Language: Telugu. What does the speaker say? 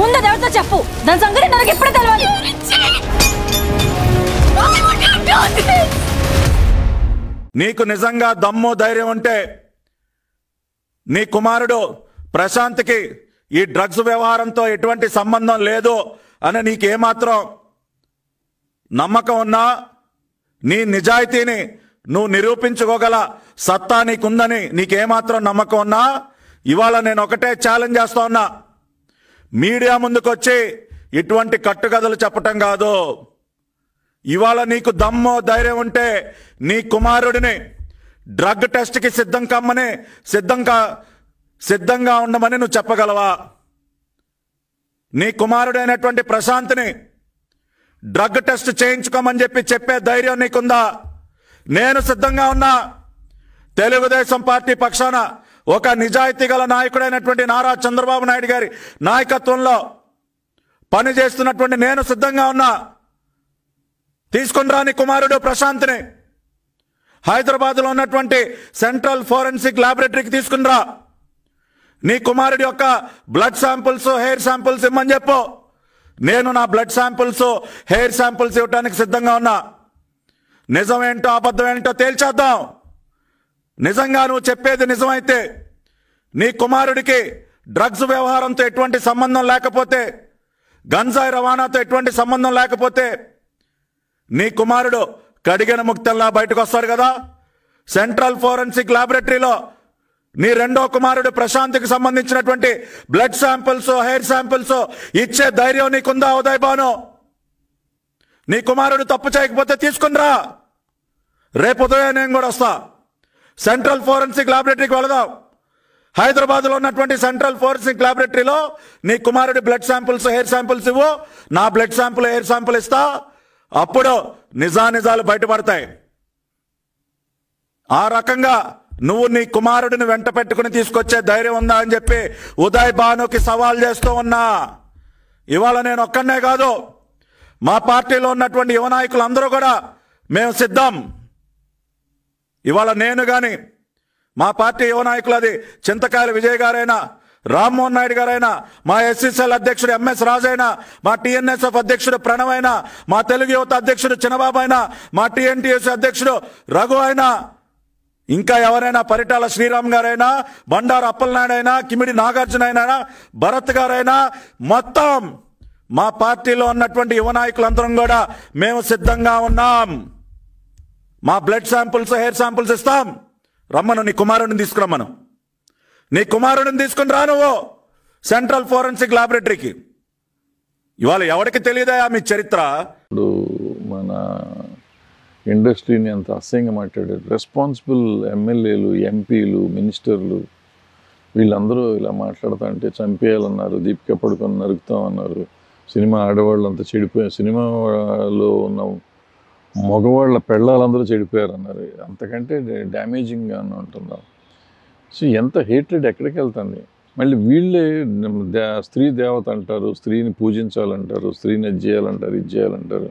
ముందు ఎవరితో చెప్పు దాని సంగతి నాకు ఎప్పుడు తెలియదు నీకు నిజంగా దమ్ము ధైర్యం ఉంటే నీ కుమారుడు ప్రశాంత్కి ఈ డ్రగ్స్ వ్యవహారంతో ఎటువంటి సంబంధం లేదు అని నీకేమాత్రం నమ్మకం ఉన్నా నీ నిజాయితీని నువ్వు నిరూపించుకోగల సత్తా నీకుందని నీకేమాత్రం నమ్మకం ఉన్నా ఇవాళ నేను ఒకటే ఛాలెంజ్ చేస్తా ఉన్నా మీడియా ముందుకొచ్చి ఇటువంటి కట్టుకథలు చెప్పటం కాదు ఇవాళ నీకు దమ్మో ధైర్యం ఉంటే నీ కుమారుడిని డ్రగ్ టెస్ట్కి సిద్ధం కమ్మని సిద్ధంగా సిద్ధంగా ఉండమని నువ్వు చెప్పగలవా నీ కుమారుడైనటువంటి ప్రశాంత్ని డ్రగ్ టెస్ట్ చేయించుకోమని చెప్పి చెప్పే ధైర్యం నీకుందా నేను సిద్ధంగా ఉన్నా తెలుగుదేశం పార్టీ పక్షాన ఒక నిజాయితీ గల నాయకుడైనటువంటి నారా చంద్రబాబు నాయుడు గారి నాయకత్వంలో పనిచేస్తున్నటువంటి నేను సిద్ధంగా ఉన్నా తీసుకుని రాని కుమారుడు ప్రశాంత్ని హైదరాబాద్లో ఉన్నటువంటి సెంట్రల్ ఫోరెన్సిక్ ల్యాబొరేటరీకి తీసుకుని రా నీ కుమారుడి యొక్క బ్లడ్ శాంపుల్స్ హెయిర్ శాంపుల్స్ ఇమ్మని చెప్పు నేను నా బ్లడ్ శాంపుల్స్ హెయిర్ శాంపుల్స్ ఇవ్వడానికి సిద్ధంగా ఉన్నా నిజమేంటో అబద్ధం ఏంటో తేల్చేద్దాం నిజంగా నువ్వు చెప్పేది నిజమైతే నీ కుమారుడికి డ్రగ్స్ వ్యవహారంతో ఎటువంటి సంబంధం లేకపోతే గంజాయి రవాణాతో ఎటువంటి సంబంధం లేకపోతే నీ కుమారుడు కడిగిన ముక్తల్లా బయటకు వస్తారు కదా సెంట్రల్ ఫోరెన్సిక్ ల్యాబొరేటరీలో నీ రెండో కుమారుడు ప్రశాంత్కి సంబంధించినటువంటి బ్లడ్ శాంపిల్స్ హెయిర్ శాంపిల్స్ ఇచ్చే ధైర్యం నీకుందా ఉదయ్ బాను నీ కుమారుడు తప్పు చేయకపోతే తీసుకునిరా రేపు ఉదయం నేను కూడా వస్తా సెంట్రల్ ఫోరెన్సిక్ ల్యాబొరేటరీకి వెళదాం హైదరాబాద్లో ఉన్నటువంటి సెంట్రల్ ఫోరెన్సిక్ ల్యాబొరేటరీలో నీ కుమారుడి బ్లడ్ శాంపుల్స్ హెయిర్ శాంపుల్స్ ఇవ్వు నా బ్లడ్ శాంపుల్ హెయిర్ శాంపుల్ ఇస్తా అప్పుడు నిజానిజాలు బయటపడతాయి ఆ రకంగా నువ్వు నీ కుమారుడిని వెంట పెట్టుకుని తీసుకొచ్చే ధైర్యం ఉందా అని చెప్పి ఉదయ్ భానుకి సవాల్ చేస్తూ ఉన్నా ఇవాళ నేను ఒక్కనే కాదు మా పార్టీలో ఉన్నటువంటి యువ అందరూ కూడా మేము సిద్ధం ఇవాళ నేను కానీ మా పార్టీ యువ నాయకులు అది చింతకాయల విజయ్ గారైనా రామ్మోహన్ నాయుడు గారైనా మా ఎస్సీసీఎల్ అధ్యక్షుడు ఎంఎస్ రాజైనా మా టీఎన్ఎస్ఎఫ్ అధ్యక్షుడు ప్రణవ్ అయినా మా తెలుగు యువత అధ్యక్షుడు చిన్నబాబు అయినా మా టీఎన్టీఎస్ అధ్యక్షుడు రఘు అయినా ఇంకా ఎవరైనా పరిటాల శ్రీరామ్ గారైనా బండారు అయినా కిమిడి నాగార్జున అయినా భరత్ గారైనా మొత్తం మా పార్టీలో ఉన్నటువంటి యువ నాయకులందరం కూడా మేము సిద్ధంగా ఉన్నాం మా బ్లడ్ శాంపుల్స్ హెయిర్ శాంపుల్స్ ఇస్తాం రమ్మను నీ కుమారుడిని తీసుకురమ్మను నీ కుమారుడిని తీసుకుని రా నువ్వు సెంట్రల్ ఫోరెన్సిక్ లాబొరేటరీకి ఇవాళ ఎవరికి తెలియదా మీ చరిత్ర ఇప్పుడు మన ఇండస్ట్రీని అంత అసహ్యంగా మాట్లాడారు రెస్పాన్సిబుల్ ఎమ్మెల్యేలు ఎంపీలు మినిస్టర్లు వీళ్ళందరూ ఇలా మాట్లాడుతుంటే అంటే చంపేయాలన్నారు దీపిక పడుకొని నరుకుతామన్నారు సినిమా ఆడవాళ్ళు అంత చెడిపోయారు సినిమాలో ఉన్న మగవాళ్ళ పెళ్ళాలందరూ చెడిపోయారు అన్నారు అంతకంటే డ్యామేజింగ్ అని అంటున్నారు సో ఎంత హేట్రెడ్ ఎక్కడికి వెళ్తుంది మళ్ళీ వీళ్ళే స్త్రీ దేవత అంటారు స్త్రీని పూజించాలంటారు స్త్రీని ఇది చేయాలంటారు ఇది చేయాలంటారు